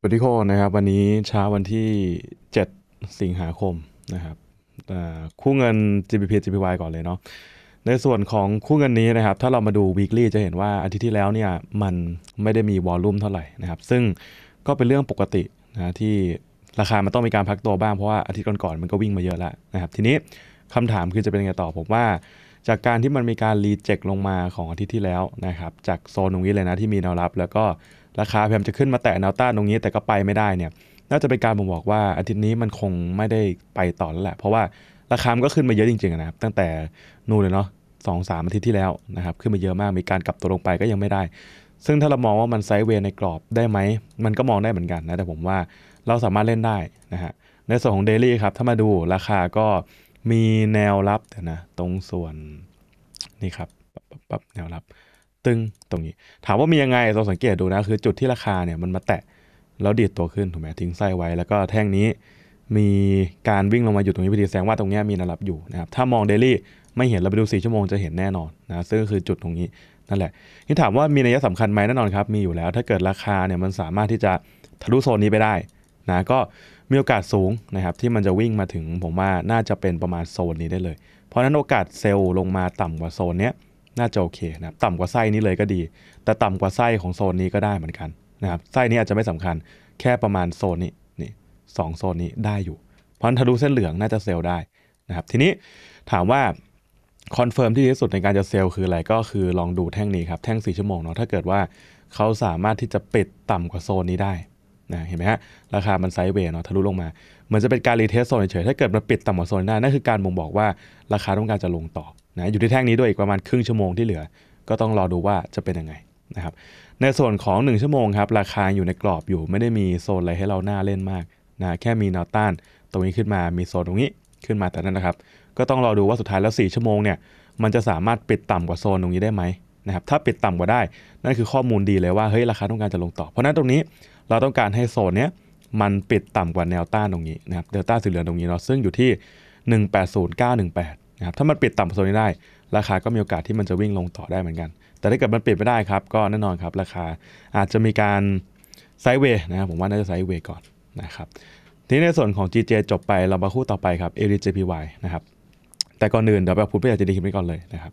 สวัสดีคนนะครับ วันนี้เช้าวันที่ 7 สิงหาคมนะครับคู่เงิน GBP GPY ก่อนเลยเนาะในส่วนของคู่เงินนี้นะครับ ถ้าเรามาดู weekly จะเห็นว่าอาทิตย์ที่แล้วเนี่ย มันไม่ได้มีวอลลุ่มเท่าไหร่นะครับ ซึ่งก็เป็นเรื่องปกตินะที่ราคามันต้องมีการพักตัวบ้าง เพราะว่าอาทิตย์ก่อนๆมันก็วิ่งมาเยอะแล้วนะครับ ทีนี้คำถามคือจะเป็นยังไงต่อผมว่าจากการที่มันมีการรีเจ็คลงมาของอาทิตย์ที่แล้วนะครับ จากโซนตรงนี้เลยนะที่มีแนวรับ แล้วก็ราคาพยายามจะขึ้นมาแตะแนวต้านตรงนี้แต่ก็ไปไม่ได้เนี่ยน่าจะเป็นการบ่งบอกว่าอาทิตย์นี้มันคงไม่ได้ไปต่อแล้วแหละ เพราะว่าราคามันก็ขึ้นมาเยอะจริงๆนะครับตั้งแต่นู่นเลยเนาะสองสามอาทิตย์ที่แล้วนะครับขึ้นมาเยอะมากมีการกลับตัวลงไปก็ยังไม่ได้ ซึ่งถ้าเรามองว่ามันไซด์เวย์ในกรอบได้ไหมมันก็มองได้เหมือนกันนะแต่ผมว่าเราสามารถเล่นได้นะฮะในส่วนของเดลี่ครับถ้ามาดูราคาก็มีแนวรับนะตรงส่วนนี่ครับปั๊บแนวรับตึงตรงนี้ ถามว่ามียังไง เราสังเกตดูนะ คือจุดที่ราคาเนี่ยมันมาแตะ แล้วดีดตัวขึ้น ถูกไหมทิ้งไส้ไว้ แล้วก็แท่งนี้มีการวิ่งลงมาอยู่ตรงนี้พอดีแสดงว่าตรงนี้มีแนวรับอยู่นะครับถ้ามองเดลี่ไม่เห็น เราไปดู 4 ชั่วโมงจะเห็นแน่นอนนะซึ่งก็คือจุดตรงนี้ นั่นแหละนี่ถามว่ามีนัยสำคัญไหมแน่นอนครับมีอยู่แล้วถ้าเกิดราคาเนี่ยมันสามารถที่จะทะลุโซนนี้ไปได้นะก็มีโอกาสสูงนะครับที่มันจะวิ่งมาถึงผมว่าน่าจะเป็นประมาณโซนนี้ได้เลยเพราะนั้นโอกาสเซลล์ลงมาต่ำกว่าโซนเนี้ยน่าจะโอเคนะครับต่ำกว่าไส้นี้เลยก็ดี แต่ต่ำกว่าไส้ของโซนนี้ก็ได้เหมือนกันนะครับไส้นี้อาจจะไม่สำคัญแค่ประมาณโซนนี้นี่สองโซนนี้ได้อยู่ เพราะถ้าทะลุเส้นเหลืองน่าจะเซลล์ได้นะครับทีนี้ถามว่าคอนเฟิร์มที่ดีที่สุดในการจะเซลล์คืออะไร ก็คือลองดูแท่งนี้ครับ แท่ง 4 ชั่วโมงเนาะถ้าเกิดว่าเขาสามารถที่จะปิดต่ำกว่าโซนนี้ได้นะเห็นไหมฮะ ราคามันไซด์เวย์เนาะทะลุลงมาเหมือนจะเป็นการรีเทสโซนเฉยถ้าเกิดมันปิดต่ำกว่าโซนได้นั่นคือการบ่งบอกว่าราคาต้องการจะลงต่อนะอยู่ที่แท่งนี้ด้วยอีกประมาณครึ่งชั่วโมงที่เหลือ ก็ต้องรอดูว่าจะเป็นยังไงนะครับในส่วนของ 1 ชั่วโมงครับราคาอยู่ในกรอบอยู่ไม่ได้มีโซนอะไรให้เราหน้าเล่นมากนะแค่มีแนวต้านตรงนี้ขึ้นมามีโซนตรงนี้ขึ้นมาแต่นั้นนะครับก็ต้องรอดูว่าสุดท้ายแล้ว4ชั่วโมงเนี่ยมันจะสามารถปิดต่ำกว่าโซนตรงนี้ได้ไหมนะครับถ้าปิดต่ำกว่าได้ นั่นคือข้อมูลดีเลยว่า เฮ้ย ราคาต้องการจะลงต่อ เพราะนั้นตรงนี้เราต้องการให้โซนเนี้ยมันปิดต่ำกว่าแนวต้านตรงนี้นะครับเดลต้าสีเหลืองตรงนี้เนาะ ซึ่งอยู่ที่ 180918 นะครับ ถ้ามันปิดต่ำโซนนี้ได้ ราคาก็มีโอกาสที่มันจะวิ่งลงต่อได้เหมือนกัน แต่ถ้าเกิดมันปิดไม่ได้ครับ ก็แน่นอนครับ ราคาอาจจะมีการไซเวย์นะครับ ผมว่าน่าจะไซเวย์ก่อนนะครับ ทีนี้ในส่วนของ GJ จบไป เรามาคู่ต่อไปครับ LJPY นะครับ แต่ก่อนอื่นเดี๋ยวไปพูดไปยากคิดไปก่อนเลยนะครับ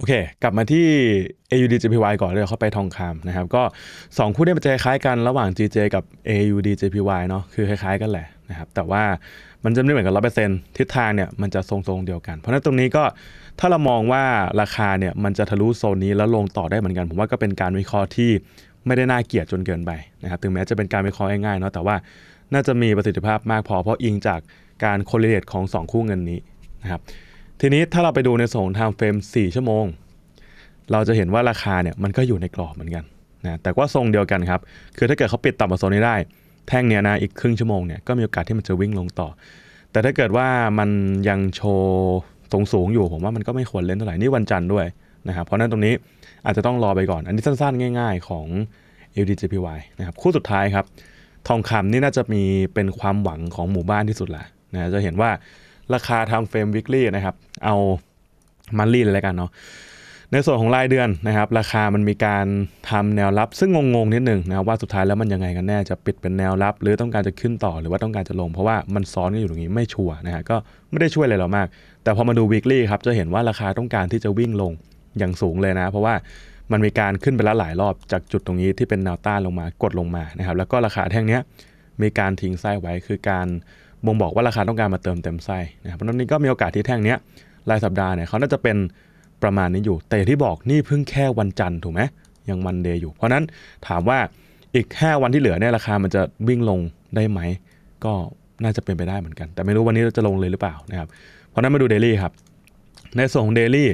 โอเค กลับมาที่ AUD JPY ก่อนเลย เขาไปทองคำนะครับ ก็ 2 คู่นี้มันจะคล้ายกันระหว่าง GJ กับ AUD JPY เนาะคือคล้ายๆกันแหละนะครับ แต่ว่ามันจะไม่เหมือนกันร้อเปอร์เซ็นทิศทางเนี่ยมันจะทรงๆเดียวกัน เพราะฉะนั้นตรงนี้ก็ถ้าเรามองว่าราคาเนี่ยมันจะทะลุโซนนี้แล้วลงต่อได้เหมือนกัน ผมว่าก็เป็นการวิเคราะห์ที่ไม่ได้น่าเกียดจนเกินไปนะครับ ถึงแม้จะเป็นการวิเคราะห์ง่ายๆเนาะ แต่ว่าน่าจะมีประสิทธิภาพมากพอเพราะอิงจากการโคเรเลตของ 2 คู่เงินนี้นะครับทีนี้ถ้าเราไปดูในส่งไทม์เฟรม4ชั่วโมง เราจะเห็นว่าราคาเนี่ยมันก็อยู่ในกรอบเหมือนกันนะแต่ว่าทรงเดียวกันครับคือถ้าเกิดเขาปิดต่ำกว่าโซนนี้ได้ แท่งเนี่ยนะอีกครึ่งชั่วโมงเนี่ยก็มีโอกาสที่มันจะวิ่งลงต่อ แต่ถ้าเกิดว่ามันยังโชว์ทรงสูงอยู่ ผมว่ามันก็ไม่ควรเล่นเท่าไหร่นี่วันจันทร์ด้วยนะครับเพราะนั้นตรงนี้อาจจะต้องรอไปก่อน อันนี้สั้นๆง่าย ๆ ของ LDJPY นะครับคู่สุดท้ายครับทองคำนี่น่าจะมีเป็นความหวังของหมู่บ้านที่สุดแหละนะจะเห็นว่าราคาทำเฟรมวิกฤตนะครับ เอามันลี่เลยกันเนาะในส่วนของรายเดือนนะครับ ราคามันมีการทำแนวรับซึ่งงงๆนิดหนึ่งนะว่าสุดท้ายแล้วมันยังไงกันแน่ จะปิดเป็นแนวรับ หรือต้องการจะขึ้นต่อหรือว่าต้องการจะลง เพราะว่ามันซ้อนกันอยู่ตรงนี้ไม่ชัวร์นะฮะก็ไม่ได้ช่วยอะไรเรามาก แต่พอมาดู weekly ครับจะเห็นว่าราคาต้องการที่จะวิ่งลงอย่างสูงเลยนะ เพราะว่ามันมีการขึ้นไปแล้วหลายรอบจากจุดตรงนี้ที่เป็นแนวต้านลงมากดลงมานะครับ แล้วก็ราคาแท่งนี้มีการทิ้งไส้ไว้คือการบ่งบอกว่าราคาต้องการมาเติมเต็มไส้นะครับเพราะนั้นนี้ก็มีโอกาสที่แท่งนี้รายสัปดาห์เนี่ยเขาน่าจะเป็นประมาณนี้อยู่ แต่ที่บอกนี่เพิ่งแค่วันจันทร์ถูกไหมยังมันเดย์อยู่ เพราะนั้นถามว่าอีก5วันที่เหลือเนี่ยราคามันจะวิ่งลงได้ไหมก็น่าจะเป็นไปได้เหมือนกัน แต่ไม่รู้วันนี้เราจะลงเลยหรือเปล่านะครับ เพราะนั้นมาดูเดลี่ครับ ในส่วนของเดลี่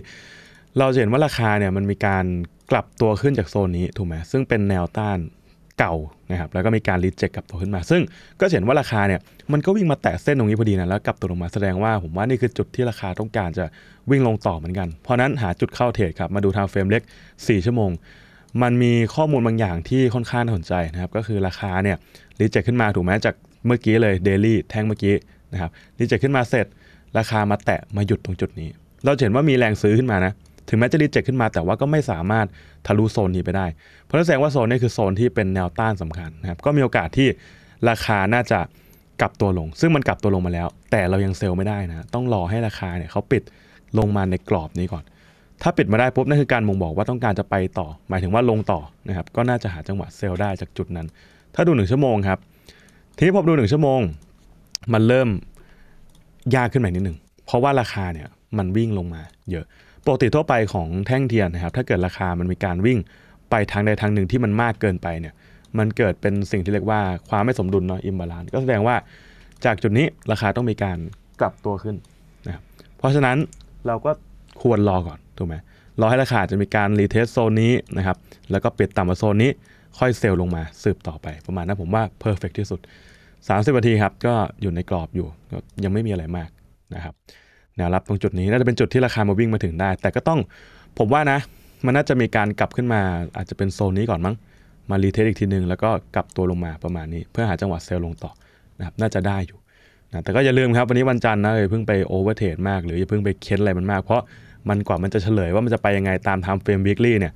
เราจะเห็นว่าราคาเนี่ยมันมีการกลับตัวขึ้นจากโซนนี้ถูกไหมซึ่งเป็นแนวต้านเก่านะครับแล้วก็มีการรีเจ็คกลับตัวขึ้นมาซึ่งก็เห็นว่าราคาเนี่ยมันก็วิ่งมาแตะเส้นตรงนี้พอดีนะแล้วกลับตัวลงมาแสดงว่า ผมว่านี่คือจุดที่ราคาต้องการจะวิ่งลงต่อเหมือนกัน เพราะนั้นหาจุดเข้าเทรดครับ มาดูทางเฟรมเล็ก 4 ชั่วโมง มันมีข้อมูลบางอย่างที่ค่อนข้างน่าสนใจนะครับก็คือราคาเนี่ยรีเจ็คขึ้นมาถูกไหมจากเมื่อกี้เลยเดลี่แท่งเมื่อกี้นะครับรีเจ็คขึ้นมาเสร็จราคามาแตะมาหยุดตรงจุดนี้ เราเห็นว่ามีแรงซื้อขึ้นมานะถึงแม้จะรีเจ็คขึ้นมาแต่ว่าก็ไม่สามารถทะลุโซนนี้ไปได้ เพราะนั่นแสดงว่าโซนนี้คือโซนที่เป็นแนวต้านสำคัญนะครับ ก็มีโอกาสที่ราคาน่าจะกลับตัวลง ซึ่งมันกลับตัวลงมาแล้ว แต่เรายังเซลล์ไม่ได้นะ ต้องรอให้ราคาเนี่ยเขาปิดลงมาในกรอบนี้ก่อน ถ้าปิดมาได้ปุ๊บนั่นคือการมองบอกว่าต้องการจะไปต่อ หมายถึงว่าลงต่อนะครับ ก็น่าจะหาจังหวะเซลล์ได้จากจุดนั้น ถ้าดู1ชั่วโมงครับ ทีนี้ผมดู1ชั่วโมง มันเริ่มยากขึ้นม่นิดหนึ่งเพราะว่าราคาเนี่ยมันวิ่งลงมาเยอะปกติทั่วไปของแท่งเทียนนะครับถ้าเกิดราคามันมีการวิ่งไปทางใดทางหนึ่งที่มันมากเกินไปเนี่ยมันเกิดเป็นสิ่งที่เรียกว่า ความไม่สมดุลเนาะอิมบาลานก็แสดงว่าจากจุดนี้ราคาต้องมีการกลับตัวขึ้นนะครับเพราะฉะนั้นเราก็ควรรอก่อนถูกไหมรอให้ราคาจะมีการรีเทสโซนนี้นะครับแล้วก็ปิดต่ำกว่าโซนนี้ ค่อยเซลล์ลงมาสืบต่อไป ประมาณนั้นผมว่าเพอร์เฟกที่สุด 30นาทีครับก็อยู่ในกรอบอยู่ยังไม่มีอะไรมากนะครับแนวรับตรงจุดนี้น่าจะเป็นจุดที่ราคามาวิ่งมาถึงได้ แต่ก็ต้องผมว่านะมันน่าจะมีการกลับขึ้นมาอาจจะเป็นโซนนี้ก่อนมั้งมารีเทสอีกทีหนึ่งแล้วก็กลับตัวลงมาประมาณนี้เพื่อหาจังหวะเซลลงต่อนะครับน่าจะได้อยู่นะแต่ก็อย่าลืมครับวันนี้วันจันทร์นะเลยเพิ่งไปโอเวอร์เทรดมากหรืออย่าเพิ่งไปเค้นอะไรมันมากเพราะมันกว่ามันจะเฉลยว่ามันจะไปยังไงตามไทม์เฟรมวีคลี่เนี่ย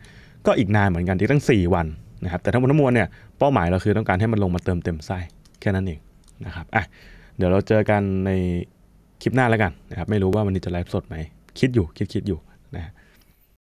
ก็อีกนานเหมือนกันอีกตั้ง 4 วันนะครับแต่ทั้งหมดทั้งมวลเนี่ยเป้าหมายเราคือต้องการให้มันลงมาเติมเต็มไส้แค่นั้นเองนะครับอ่ะเดี๋ยวเราเจอกันในคลิปหน้าแล้วกันนะครับไม่รู้ว่าวันนี้จะไลฟ์สดไหมคิดอยู่คิดคิดอยู่นะ